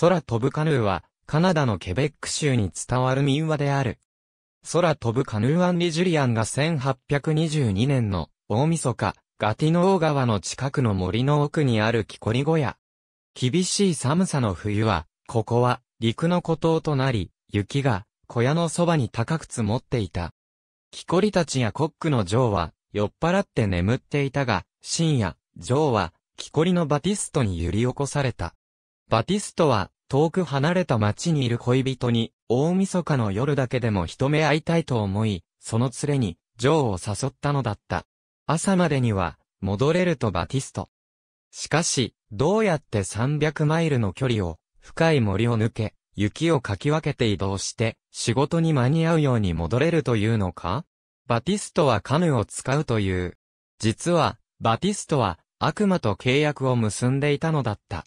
空飛ぶカヌーは、カナダのケベック州に伝わる民話である。空飛ぶカヌーアンリ・ジュリアンが1822年の大晦日、ガティノー川の近くの森の奥にある木こり小屋。厳しい寒さの冬は、ここは陸の孤島となり、雪が小屋のそばに高く積もっていた。木こりたちやコックのジョーは酔っ払って眠っていたが、深夜、ジョーは木こりのバティストに揺り起こされた。バティストは、遠く離れた町にいる恋人に、大晦日の夜だけでも一目会いたいと思い、その連れに、ジョーを誘ったのだった。朝までには、戻れるとバティスト。しかし、どうやって300マイルの距離を、深い森を抜け、雪をかき分けて移動して、仕事に間に合うように戻れるというのかバティストはカヌーを使うという。実は、バティストは、悪魔と契約を結んでいたのだった。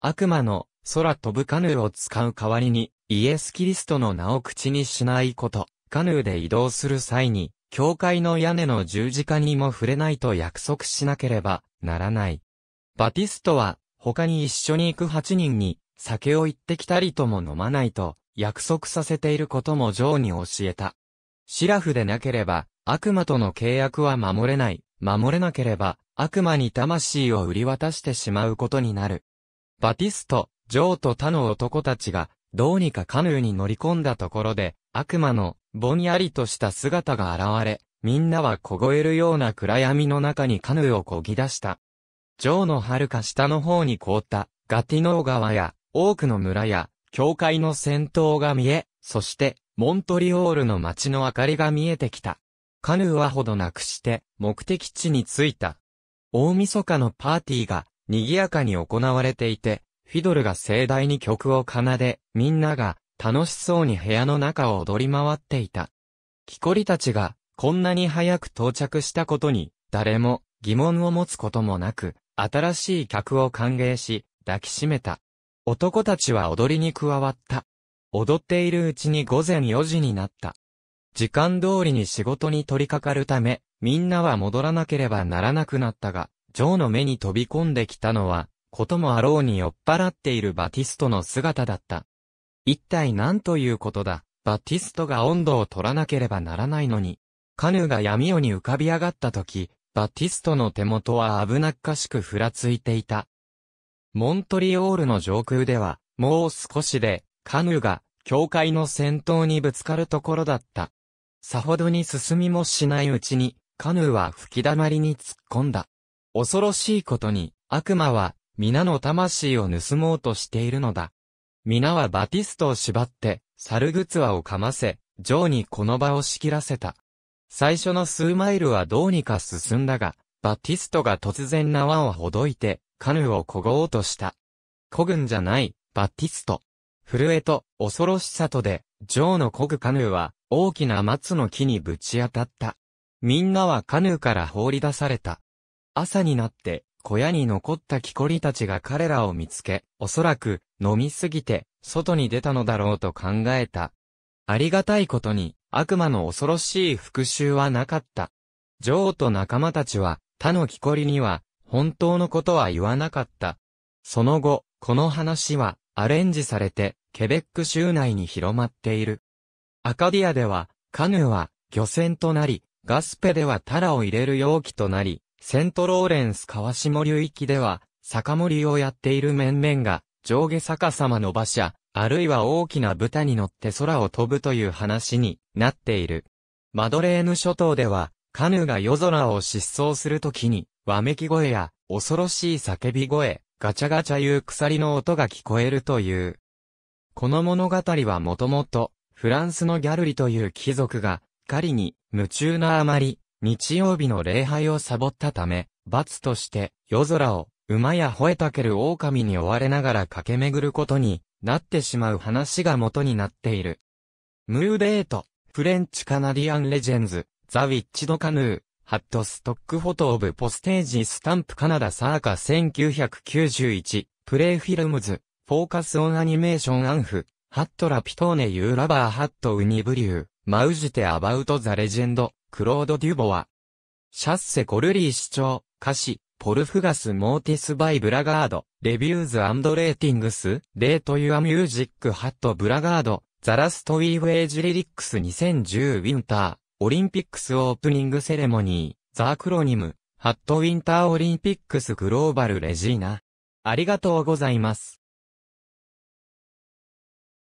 悪魔の空飛ぶカヌーを使う代わりに、イエス・キリストの名を口にしないこと、カヌーで移動する際に、教会の屋根の十字架にも触れないと約束しなければならない。バティストは、他に一緒に行く8人に、酒をってきたりとも飲まないと、約束させていることもジョーに教えた。シラフでなければ、悪魔との契約は守れない。守れなければ、悪魔に魂を売り渡してしまうことになる。バティスト、ジョーと他の男たちが、どうにかカヌーに乗り込んだところで、悪魔の、ぼんやりとした姿が現れ、みんなは凍えるような暗闇の中にカヌーをこぎ出した。ジョーの遥か下の方に凍った、ガティノー川や、多くの村や、教会の戦闘が見え、そして、モントリオールの街の明かりが見えてきた。カヌーはほどなくして、目的地に着いた。大晦日のパーティーが、賑やかに行われていて、フィドルが盛大に曲を奏で、みんなが楽しそうに部屋の中を踊り回っていた。木こりたちがこんなに早く到着したことに、誰も疑問を持つこともなく、新しい客を歓迎し、抱きしめた。男たちは踊りに加わった。踊っているうちに午前4時になった。時間通りに仕事に取り掛かるため、みんなは戻らなければならなくなったが、ジョーの目に飛び込んできたのは、こともあろうに酔っ払っているバティストの姿だった。一体何ということだ、バティストが温度を取らなければならないのに。カヌーが闇夜に浮かび上がった時、バティストの手元は危なっかしくふらついていた。モントリオールの上空では、もう少しで、カヌーが、教会の先頭にぶつかるところだった。さほどに進みもしないうちに、カヌーは吹き溜まりに突っ込んだ。恐ろしいことに、悪魔は、皆の魂を盗もうとしているのだ。皆はバティストを縛って、猿靴輪をかませ、ジョーにこの場を仕切らせた。最初の数マイルはどうにか進んだが、バティストが突然縄をほどいて、カヌーをこごおうとした。こぐんじゃない、バティスト。震えと、恐ろしさとで、ジョーのこぐカヌーは、大きな松の木にぶち当たった。みんなはカヌーから放り出された。朝になって、小屋に残った木こりたちが彼らを見つけ、おそらく、飲みすぎて、外に出たのだろうと考えた。ありがたいことに、悪魔の恐ろしい復讐はなかった。女王と仲間たちは、他の木こりには、本当のことは言わなかった。その後、この話は、アレンジされて、ケベック州内に広まっている。アカディアでは、カヌーは、漁船となり、ガスペではタラを入れる容器となり、セントローレンス川下流域では、酒盛りをやっている面々が、上下逆さまの馬車、あるいは大きな豚に乗って空を飛ぶという話になっている。マドレーヌ諸島では、カヌーが夜空を疾走するときに、わめき声や、恐ろしい叫び声、ガチャガチャいう鎖の音が聞こえるという。この物語はもともと、フランスのギャルリという貴族が、狩りに夢中なあまり、日曜日の礼拝をサボったため、罰として夜空を馬や吠えたける狼に追われながら駆け巡ることになってしまう話が元になっている。ムーデート、フレンチカナディアンレジェンズ、ザ・ウィッチド・カヌー、ハットストックフォト・オブ・ポステージ・スタンプ・カナダ・サーカ1991、プレイ・フィルムズ、フォーカス・オン・アニメーション・アンフ、ハット・ラ・ピトーネ・ユー・ラバー・ハット・ウニ・ブリュー、マウジテ・アバウト・ザ・レジェンド、クロード・デュボは、シャッセ・コルリー市長、歌詞、ポルフガス・モーティス・バイ・ブラガード、レビューズ・アンド・レーティングス、レート・ユア・ミュージック・ハット・ブラガード、ザラスト・ウィー・ウェイジ・リリックス 2010・ ウィンター、オリンピックス・オープニング・セレモニー、ザ・アクロニム、ハット・ウィンター・オリンピックス・グローバル・レジーナ。ありがとうございます。